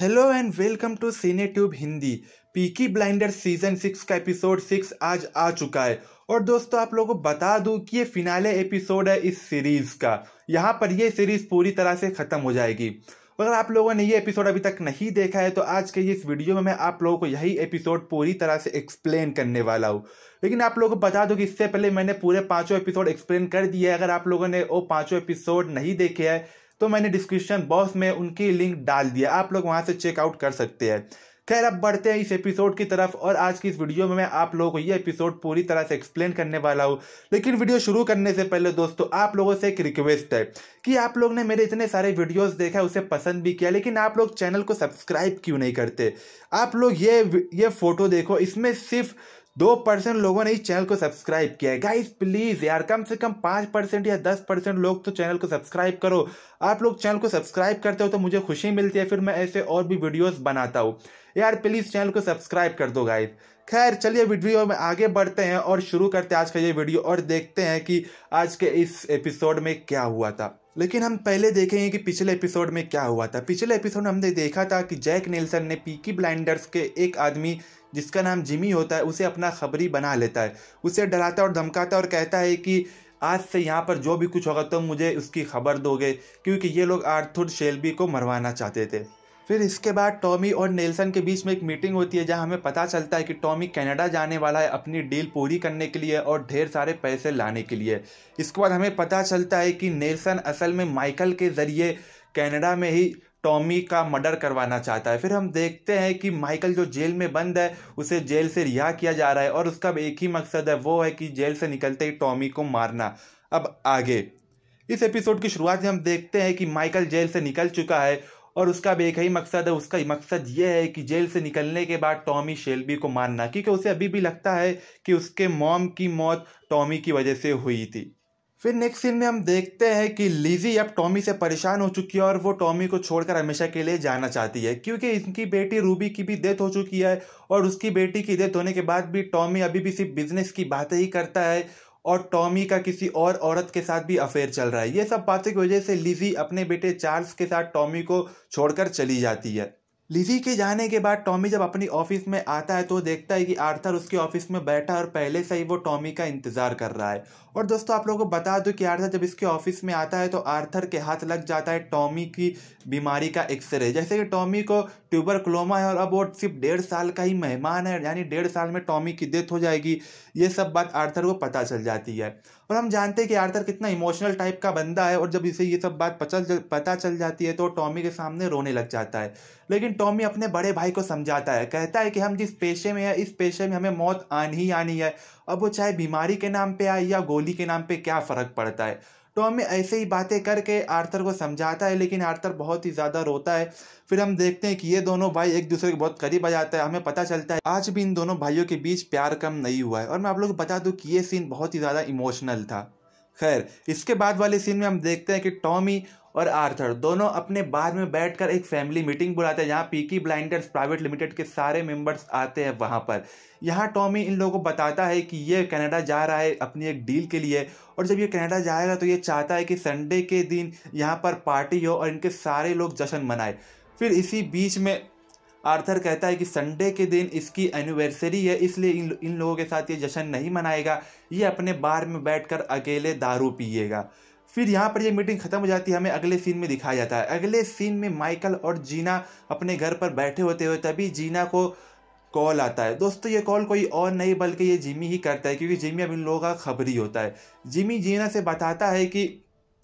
hello and welcome to cine tube Hindi Peaky Blinder season six का episode six आज आ चुका है और दोस्तों आप लोगों को बता दूं कि ये फिनाले एपिसोड है इस सीरीज का यहाँ पर ये सीरीज पूरी तरह से खत्म हो जाएगी अगर आप लोगों ने ये एपिसोड अभी तक नहीं देखा है तो आज के इस वीडियो में मैं आप लोगों को यही एपिसोड पूरी तरह से एक्सप्लेन करने वाला हूँ लेकिन आप लोगों को बता दो कि इससे पहले मैंने पूरे पांचों एपिसोड एक्सप्लेन कर दिए अगर आप लोगों ने वो पांचों एपिसोड नहीं देखे हैं तो मैंने डिस्क्रिप्शन बॉक्स में उनकी लिंक डाल दिया आप लोग वहाँ से चेकआउट कर सकते हैं खैर अब बढ़ते हैं इस एपिसोड की तरफ और आज की इस वीडियो में मैं आप लोगों को ये एपिसोड पूरी तरह से एक्सप्लेन करने वाला हूँ लेकिन वीडियो शुरू करने से पहले दोस्तों आप लोगों से एक रिक्वेस्ट है कि आप लोग ने मेरे इतने सारे वीडियोस देखा उसे पसंद भी किया लेकिन आप लोग चैनल को सब्सक्राइब क्यों नहीं करते आप लोग ये ये फोटो देखो इसमें सिर्फ दो परसेंट लोगों ने इस चैनल को सब्सक्राइब किया है गाइस प्लीज यार कम से कम पांच परसेंट या दस परसेंट लोग तो चैनल को सब्सक्राइब करो आप लोग चैनल को सब्सक्राइब करते हो तो मुझे खुशी मिलती है फिर मैं ऐसे और भी वीडियोस बनाता हूँ यार प्लीज चैनल को सब्सक्राइब कर दो गाइस खैर चलिए वीडियो में आगे बढ़ते हैं और शुरू करते हैं आज का ये वीडियो और देखते हैं कि आज के इस एपिसोड में क्या हुआ था लेकिन हम पहले देखेंगे कि पिछले एपिसोड में क्या हुआ था पिछले एपिसोड में हमने देखा था कि जैक नेल्सन ने पीकी ब्लाइंडर्स के एक आदमी जिसका नाम जिमी होता है उसे अपना खबरी बना लेता है उसे डराता और धमकाता और कहता है कि आज से यहाँ पर जो भी कुछ होगा तुम तो मुझे उसकी खबर दोगे क्योंकि ये लोग आर्थुर शेल्बी को मरवाना चाहते थे फिर इसके बाद टॉमी और नेल्सन के बीच में एक मीटिंग होती है जहां हमें पता चलता है कि टॉमी कनाडा जाने वाला है अपनी डील पूरी करने के लिए और ढेर सारे पैसे लाने के लिए इसके बाद हमें पता चलता है कि नेल्सन असल में माइकल के ज़रिए कनाडा में ही टॉमी का मर्डर करवाना चाहता है फिर हम देखते हैं कि माइकल जो जेल में बंद है उसे जेल से रिहा किया जा रहा है और उसका एक ही मकसद है वो है कि जेल से निकलते ही टॉमी को मारना अब आगे इस एपिसोड की शुरुआत में हम देखते हैं कि माइकल जेल से निकल चुका है और उसका भी एक ही मकसद है उसका मकसद ये है कि जेल से निकलने के बाद टॉमी शेल्बी को मारना क्योंकि उसे अभी भी लगता है कि उसके मॉम की मौत टॉमी की वजह से हुई थी फिर नेक्स्ट सीन में हम देखते हैं कि लीजी अब टॉमी से परेशान हो चुकी है और वो टॉमी को छोड़कर हमेशा के लिए जाना चाहती है क्योंकि इनकी बेटी रूबी की भी डेथ हो चुकी है और उसकी बेटी की डेथ होने के बाद भी टॉमी अभी भी सिर्फ बिजनेस की बातें ही करता है और टॉमी का किसी और औरत के साथ भी अफेयर चल रहा है ये सब बातों की वजह से लिजी अपने बेटे चार्ल्स के साथ टॉमी को छोड़कर चली जाती है लिजी के जाने के बाद टॉमी जब अपनी ऑफिस में आता है तो देखता है कि आर्थर उसके ऑफिस में बैठा है और पहले से ही वो टॉमी का इंतजार कर रहा है और दोस्तों आप लोगों को बता दूं कि आर्थर जब इसके ऑफिस में आता है तो आर्थर के हाथ लग जाता है टॉमी की बीमारी का एक्सरे जैसे कि टॉमी को ट्यूबर क्लोमा है और अब वो सिर्फ डेढ़ साल का ही मेहमान है यानी डेढ़ साल में टॉमी की डेथ हो जाएगी ये सब बात आर्थर को पता चल जाती है और हम जानते हैं कि आर्थर कितना इमोशनल टाइप का बंदा है और जब इसे ये सब बात पचल पता चल जाती है तो टॉमी के सामने रोने लग जाता है लेकिन टॉमी अपने बड़े भाई को समझाता है कहता है कि हम जिस पेशे में है इस पेशे में हमें मौत आनी ही आनी है अब वो चाहे बीमारी के नाम पर आए या गोली के नाम पर क्या फ़र्क पड़ता है टॉमी तो ऐसे ही बातें करके आर्थर को समझाता है लेकिन आर्थर बहुत ही ज़्यादा रोता है फिर हम देखते हैं कि ये दोनों भाई एक दूसरे के बहुत करीब आ जाता है हमें पता चलता है आज भी इन दोनों भाइयों के बीच प्यार कम नहीं हुआ है और मैं आप लोग को बता दूँ कि ये सीन बहुत ही ज़्यादा इमोशनल था खैर इसके बाद वाले सीन में हम देखते हैं कि टॉमी और आर्थर दोनों अपने बार में बैठकर एक फैमिली मीटिंग बुलाते हैं जहाँ पीकी ब्लाइंडर्स प्राइवेट लिमिटेड के सारे मेंबर्स आते हैं वहाँ पर यहाँ टॉमी इन लोगों को बताता है कि ये कनाडा जा रहा है अपनी एक डील के लिए और जब ये कनाडा जाएगा तो ये चाहता है कि संडे के दिन यहाँ पर पार्टी हो और इनके सारे लोग जश्न मनाए फिर इसी बीच में आर्थर कहता है कि संडे के दिन इसकी एनिवर्सरी है इसलिए इन इन लोगों के साथ ये जश्न नहीं मनाएगा ये अपने बार में बैठकर अकेले दारू पिएगा फिर यहाँ पर ये मीटिंग खत्म हो जाती है हमें अगले सीन में दिखाया जाता है अगले सीन में माइकल और जीना अपने घर पर बैठे होते हुए तभी जीना को कॉल आता है दोस्तों ये कॉल कोई और नहीं बल्कि ये जिमी ही करता है क्योंकि जिमी अब इन लोगों का खबरी होता है जिमी जीना से बताता है कि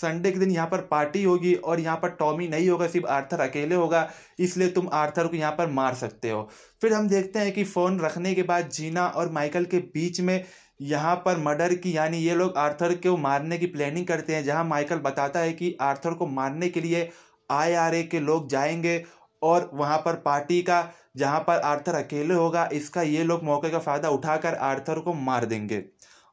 संडे के दिन यहाँ पर पार्टी होगी और यहाँ पर टॉमी नहीं होगा सिर्फ आर्थर अकेले होगा इसलिए तुम आर्थर को यहाँ पर मार सकते हो फिर हम देखते हैं कि फ़ोन रखने के बाद जीना और माइकल के बीच में यहाँ पर मर्डर की यानी ये लोग आर्थर को मारने की प्लानिंग करते हैं जहाँ माइकल बताता है कि आर्थर को मारने के लिए आई के लोग जाएंगे और वहाँ पर पार्टी का जहाँ पर आर्थर अकेले होगा इसका ये लोग मौके का फ़ायदा उठाकर आर्थर को मार देंगे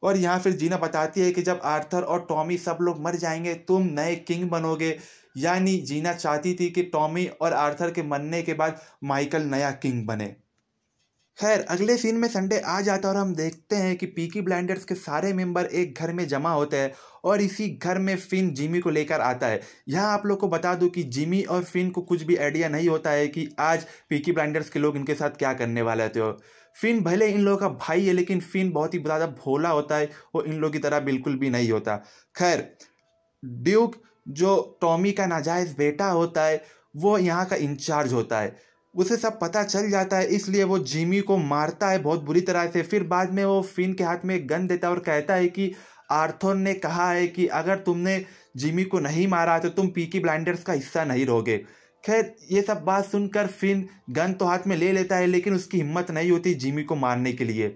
और यहाँ फिर जीना बताती है कि जब आर्थर और टॉमी सब लोग मर जाएंगे तुम नए किंग बनोगे यानी जीना चाहती थी कि टॉमी और आर्थर के मरने के बाद माइकल नया किंग बने खैर अगले सीन में संडे आ जाता है और हम देखते हैं कि पीकी ब्लाइंडर्स के सारे मेंबर एक घर में जमा होते हैं और इसी घर में फिन जिमी को लेकर आता है यहाँ आप लोग को बता दूं कि जिमी और फिन को कुछ भी आइडिया नहीं होता है कि आज पीकी ब्लाइंडर्स के लोग इनके साथ क्या करने वाले थे फिन भले इन लोगों का भाई है लेकिन फिन बहुत ही ज़्यादा भोला होता है वो इन लोगों की तरह बिल्कुल भी नहीं होता खैर ड्यूक जो टॉमी का नाजायज़ बेटा होता है वो यहाँ का इंचार्ज होता है उसे सब पता चल जाता है इसलिए वो जिमी को मारता है बहुत बुरी तरह से फिर बाद में वो फिन के हाथ में गन देता है और कहता है कि आर्थोन ने कहा है कि अगर तुमने जिमी को नहीं मारा तो तुम पीकी ब्लाइंडर्स का हिस्सा नहीं रहोगे खैर ये सब बात सुनकर फिन गन तो हाथ में ले लेता है लेकिन उसकी हिम्मत नहीं होती जिमी को मारने के लिए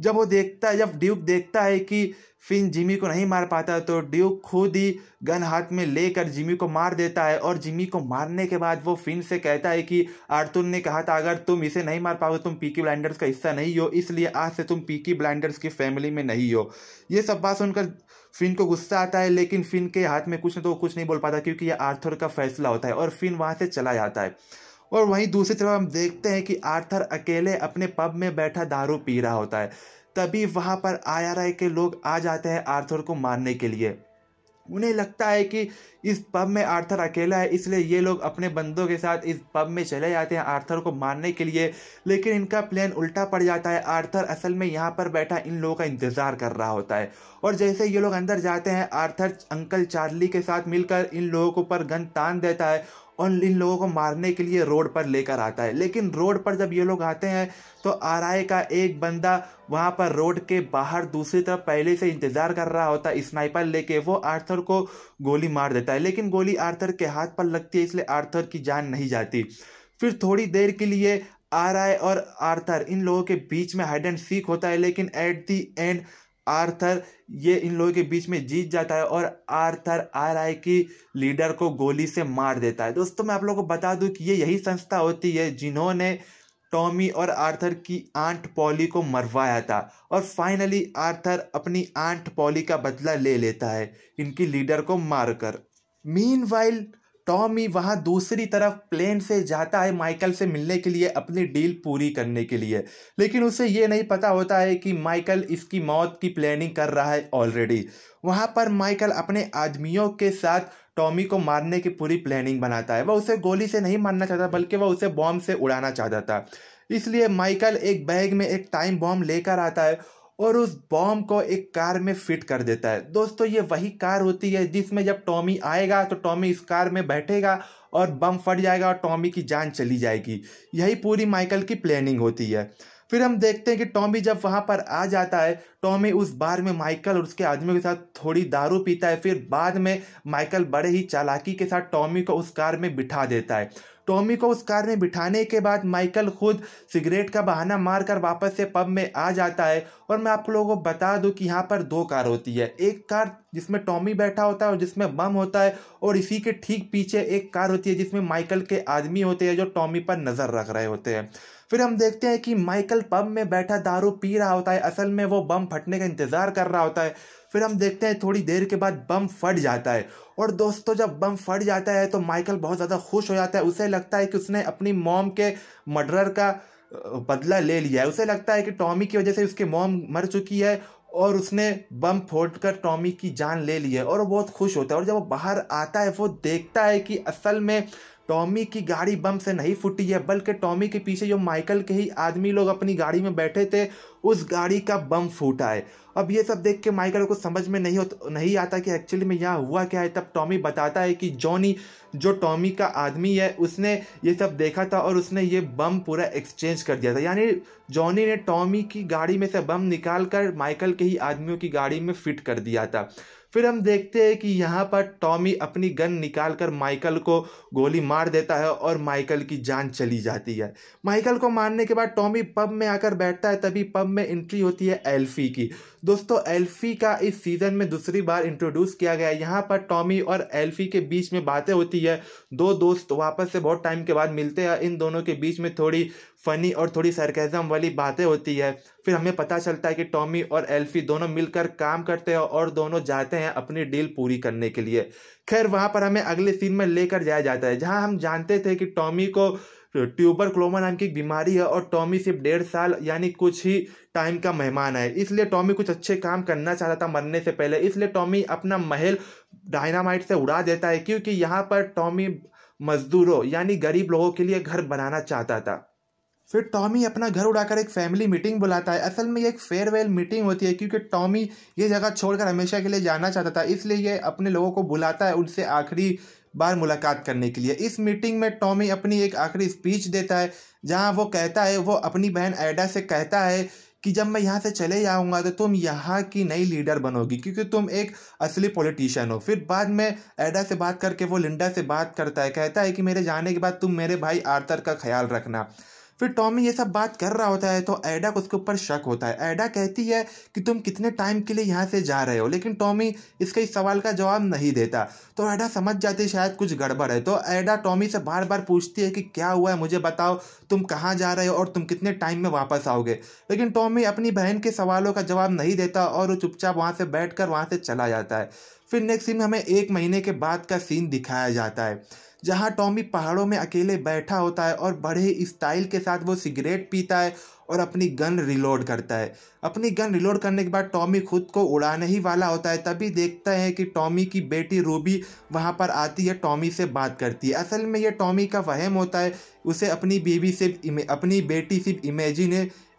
जब वो देखता है जब ड्यूक देखता है कि फिन जिमी को नहीं मार पाता तो ड्यूक खुद ही गन हाथ में लेकर जिमी को मार देता है और जिमी को मारने के बाद वो फिन से कहता है कि आर्तुन ने कहा था अगर तुम इसे नहीं मार पाओगे तुम पीकी ब्लाइंडर्स का हिस्सा नहीं हो इसलिए आज से तुम पीकी ब्लाइंडर्स की फैमिली में नहीं हो ये सब बात सुनकर फिन को गुस्सा आता है लेकिन फिन के हाथ में कुछ ना तो कुछ नहीं बोल पाता क्योंकि ये आर्थर का फैसला होता है और फिन वहाँ से चला जाता है और वहीं दूसरी तरफ हम देखते हैं कि आर्थर अकेले अपने पब में बैठा दारू पी रहा होता है तभी वहाँ पर आया के लोग आ जाते हैं आर्थर को मारने के लिए उन्हें लगता है कि इस पब में आर्थर अकेला है इसलिए ये लोग अपने बंदों के साथ इस पब में चले जाते हैं आर्थर को मारने के लिए लेकिन इनका प्लान उल्टा पड़ जाता है आर्थर असल में यहाँ पर बैठा इन लोगों का इंतज़ार कर रहा होता है और जैसे ये लोग अंदर जाते हैं आर्थर अंकल चार्ली के साथ मिलकर इन लोगों के पर गन तान देता है और इन लोगों को मारने के लिए रोड पर लेकर आता है लेकिन रोड पर जब ये लोग आते हैं तो आर का एक बंदा वहाँ पर रोड के बाहर दूसरी तरफ पहले से इंतज़ार कर रहा होता है स्नाइपर लेके वो आर्थर को गोली मार देता है लेकिन गोली आर्थर के हाथ पर लगती है इसलिए आर्थर की जान नहीं जाती फिर थोड़ी देर के लिए आर और आर्थर इन लोगों के बीच में हाइड एंड सीख होता है लेकिन एट दी एंड आर्थर ये इन लोगों के बीच में जीत जाता है और आर्थर आर आई की लीडर को गोली से मार देता है दोस्तों मैं आप लोगों को बता दूं कि ये यही संस्था होती है जिन्होंने टॉमी और आर्थर की आंट पॉली को मरवाया था और फाइनली आर्थर अपनी आंट पॉली का बदला ले लेता है इनकी लीडर को मारकर मीन वाइल्ड टॉमी वहाँ दूसरी तरफ प्लेन से जाता है माइकल से मिलने के लिए अपनी डील पूरी करने के लिए लेकिन उसे ये नहीं पता होता है कि माइकल इसकी मौत की प्लानिंग कर रहा है ऑलरेडी वहाँ पर माइकल अपने आदमियों के साथ टॉमी को मारने की पूरी प्लानिंग बनाता है वह उसे गोली से नहीं मारना चाहता बल्कि वह उसे बॉम्ब से उड़ाना चाहता था इसलिए माइकल एक बैग में एक टाइम बॉम्ब लेकर आता है और उस बॉम्ब को एक कार में फिट कर देता है दोस्तों ये वही कार होती है जिसमें जब टॉमी आएगा तो टॉमी इस कार में बैठेगा और बम फट जाएगा और टॉमी की जान चली जाएगी यही पूरी माइकल की प्लानिंग होती है फिर हम देखते हैं कि टॉमी जब वहाँ पर आ जाता है टॉमी उस बार में माइकल और उसके आदमी के साथ थोड़ी दारू पीता है फिर बाद में माइकल बड़े ही चालाकी के साथ टॉमी को उस कार में बिठा देता है टॉमी को उस कार में बिठाने के बाद माइकल खुद सिगरेट का बहाना मारकर वापस से पब में आ जाता है और मैं आप लोगों को बता दूं कि यहाँ पर दो कार होती है एक कार जिसमें टॉमी बैठा होता है और जिसमें बम होता है और इसी के ठीक पीछे एक कार होती है जिसमें माइकल के आदमी होते हैं जो टॉमी पर नज़र रख रहे होते हैं फिर हम देखते हैं कि माइकल पब में बैठा दारू पी रहा होता है असल में वो बम फटने का इंतज़ार कर रहा होता है फिर हम देखते हैं थोड़ी देर के बाद बम फट जाता है और दोस्तों जब बम फट जाता है तो माइकल बहुत ज़्यादा खुश हो जाता है उसे लगता है कि उसने अपनी मॉम के मर्डर का बदला ले लिया है उसे लगता है कि टॉमी की वजह से उसकी मॉम मर चुकी है और उसने बम फोड़ कर टॉमी की जान ले ली है और वो बहुत खुश होता है और जब वो बाहर आता है वो देखता है कि असल में टॉमी की गाड़ी बम से नहीं फूटी है बल्कि टॉमी के पीछे जो माइकल के ही आदमी लोग अपनी गाड़ी में बैठे थे उस गाड़ी का बम फूटा है अब ये सब देख के माइकल को समझ में नहीं हो नहीं आता कि एक्चुअली में यहाँ हुआ क्या है तब टॉमी बताता है कि जॉनी जो टॉमी का आदमी है उसने ये सब देखा था और उसने ये बम पूरा एक्सचेंज कर दिया था यानी जॉनी ने टॉमी की गाड़ी में से बम निकाल कर माइकल के ही आदमियों की गाड़ी में फिट कर दिया था फिर हम देखते हैं कि यहाँ पर टॉमी अपनी गन निकाल कर माइकल को गोली मार देता है और माइकल की जान चली जाती है माइकल को मारने के बाद टॉमी पब में आकर बैठता है तभी पब में एंट्री होती है एल्फी की दोस्तों एल्फी का इस सीज़न में दूसरी बार इंट्रोड्यूस किया गया है यहाँ पर टॉमी और एल्फी के बीच में बातें होती है दो दोस्त वापस से बहुत टाइम के बाद मिलते हैं इन दोनों के बीच में थोड़ी फ़नी और थोड़ी सरकजम वाली बातें होती है फिर हमें पता चलता है कि टॉमी और एल्फी दोनों मिलकर काम करते हैं और दोनों जाते हैं अपनी डील पूरी करने के लिए खैर वहाँ पर हमें अगले सीन में लेकर जाया जाता है जहाँ हम जानते थे कि टॉमी को ट्यूबर क्लोमा नाम की बीमारी है और टॉमी सिर्फ डेढ़ साल यानी कुछ ही टाइम का मेहमान है इसलिए टॉमी कुछ अच्छे काम करना चाहता था मरने से पहले इसलिए टॉमी अपना महल डायनामाइट से उड़ा देता है क्योंकि यहाँ पर टॉमी मजदूरों यानी गरीब लोगों के लिए घर बनाना चाहता था फिर टॉमी अपना घर उड़ाकर एक फैमिली मीटिंग बुलाता है असल में ये एक फेयरवेल मीटिंग होती है क्योंकि टॉमी ये जगह छोड़कर हमेशा के लिए जाना चाहता था इसलिए ये अपने लोगों को बुलाता है उनसे आखिरी बार मुलाकात करने के लिए इस मीटिंग में टॉमी अपनी एक आखिरी स्पीच देता है जहाँ वो कहता है वो अपनी बहन एडा से कहता है कि जब मैं यहाँ से चले जाऊँगा तो तुम यहाँ की नई लीडर बनोगी क्योंकि तुम एक असली पॉलिटिशियन हो फिर बाद में एडा से बात करके वो लिंडा से बात करता है कहता है कि मेरे जाने के बाद तुम मेरे भाई आर्थर का ख्याल रखना फिर टॉमी ये सब बात कर रहा होता है तो एडा को उसके ऊपर शक होता है एडा कहती है कि तुम कितने टाइम के लिए यहाँ से जा रहे हो लेकिन टॉमी इसके इस सवाल का जवाब नहीं देता तो एडा समझ जाती शायद कुछ गड़बड़ है तो एडा टॉमी से बार बार पूछती है कि क्या हुआ है मुझे बताओ तुम कहाँ जा रहे हो और तुम कितने टाइम में वापस आओगे लेकिन टॉमी अपनी बहन के सवालों का जवाब नहीं देता और वो चुपचाप वहाँ से बैठ कर वहाँ से चला जाता है फिर नेक्स्ट सीन में हमें एक महीने के बाद का सीन दिखाया जाता है जहाँ टॉमी पहाड़ों में अकेले बैठा होता है और बड़े स्टाइल के साथ वो सिगरेट पीता है और अपनी गन रिलोड करता है अपनी गन रिलोड करने के बाद टॉमी खुद को उड़ाने ही वाला होता है तभी देखता है कि टॉमी की बेटी रूबी वहाँ पर आती है टॉमी से बात करती है असल में ये टॉमी का वहम होता है उसे अपनी बीवी से अपनी बेटी सिर्फ इमेजिन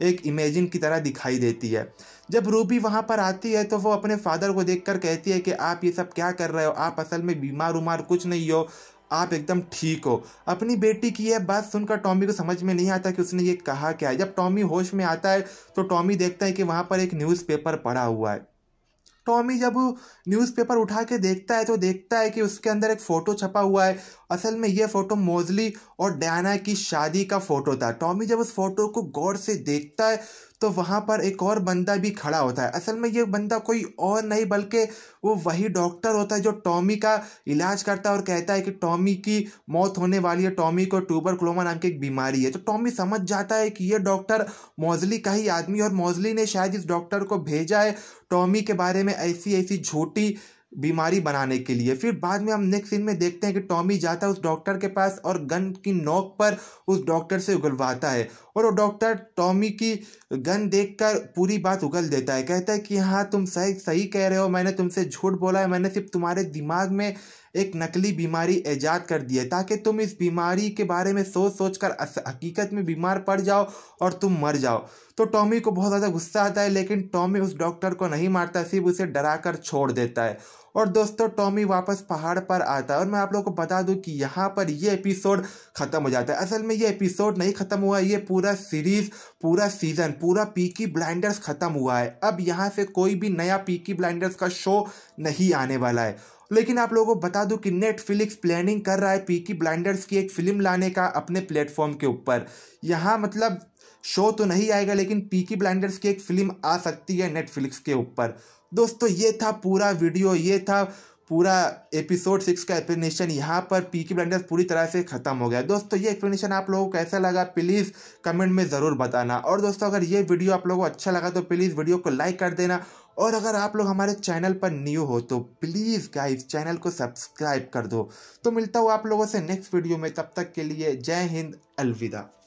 एक इमेजिन की तरह दिखाई देती है जब रूबी वहाँ पर आती है तो वो अपने फादर को देखकर कहती है कि आप ये सब क्या कर रहे हो आप असल में बीमार उमार कुछ नहीं हो आप एकदम ठीक हो अपनी बेटी की यह बात सुनकर टॉमी को समझ में नहीं आता कि उसने ये कहा क्या है जब टॉमी होश में आता है तो टॉमी देखता है कि वहाँ पर एक न्यूज़पेपर पड़ा हुआ है टॉमी जब न्यूज़पेपर उठा के देखता है तो देखता है कि उसके अंदर एक फ़ोटो छपा हुआ है असल में यह फ़ोटो मोजली और डायना की शादी का फ़ोटो था टॉमी जब उस फोटो को गौर से देखता है तो वहाँ पर एक और बंदा भी खड़ा होता है असल में ये बंदा कोई और नहीं बल्कि वो वही डॉक्टर होता है जो टॉमी का इलाज करता है और कहता है कि टॉमी की मौत होने वाली है टॉमी को ट्यूबर क्लोमा नाम की एक बीमारी है तो टॉमी समझ जाता है कि ये डॉक्टर मौजली का ही आदमी और मौजली ने शायद इस डॉक्टर को भेजा है टॉमी के बारे में ऐसी ऐसी झूठी बीमारी बनाने के लिए फिर बाद में हम नेक्स्ट सीन में देखते हैं कि टॉमी जाता है उस डॉक्टर के पास और गन की नोक पर उस डॉक्टर से उगलवाता है और वो डॉक्टर टॉमी की गन देखकर पूरी बात उगल देता है कहता है कि हाँ तुम सही सही कह रहे हो मैंने तुमसे झूठ बोला है मैंने सिर्फ तुम्हारे दिमाग में एक नकली बीमारी ईजाद कर दी है ताकि तुम इस बीमारी के बारे में सोच सोच कर हकीकत में बीमार पड़ जाओ और तुम मर जाओ तो टॉमी को बहुत ज़्यादा गुस्सा आता है लेकिन टॉमी उस डॉक्टर को नहीं मारता सिर्फ उसे डरा कर छोड़ देता है और दोस्तों टॉमी वापस पहाड़ पर आता है और मैं आप लोगों को बता दूं कि यहाँ पर ये एपिसोड ख़त्म हो जाता है असल में ये एपिसोड नहीं ख़त्म हुआ ये पूरा सीरीज़ पूरा सीज़न पूरा पीकी ब्लाइंडर्स ख़त्म हुआ है अब यहाँ से कोई भी नया पीकी ब्लाइंडर्स का शो नहीं आने वाला है लेकिन आप लोगों को बता दूं कि नेटफ्लिक्स प्लानिंग कर रहा है पीकी ब्लाइंडर्स की एक फिल्म लाने का अपने प्लेटफॉर्म के ऊपर यहाँ मतलब शो तो नहीं आएगा लेकिन पीकी ब्लाइंडर्स की एक फिल्म आ सकती है नेटफ्लिक्स के ऊपर दोस्तों ये था पूरा वीडियो ये था पूरा एपिसोड सिक्स का एक्सप्लेनेशन यहाँ पर पी की ब्लाइंडर्स पूरी तरह से खत्म हो गया दोस्तों ये एक्सप्लेनेशन आप लोगों को कैसा लगा प्लीज़ कमेंट में ज़रूर बताना और दोस्तों अगर ये वीडियो आप लोगों को अच्छा लगा तो प्लीज़ वीडियो को लाइक कर देना और अगर आप लोग हमारे चैनल पर न्यू हो तो प्लीज़ गाइज चैनल को सब्सक्राइब कर दो तो मिलता हूँ आप लोगों से नेक्स्ट वीडियो में तब तक के लिए जय हिंद अलविदा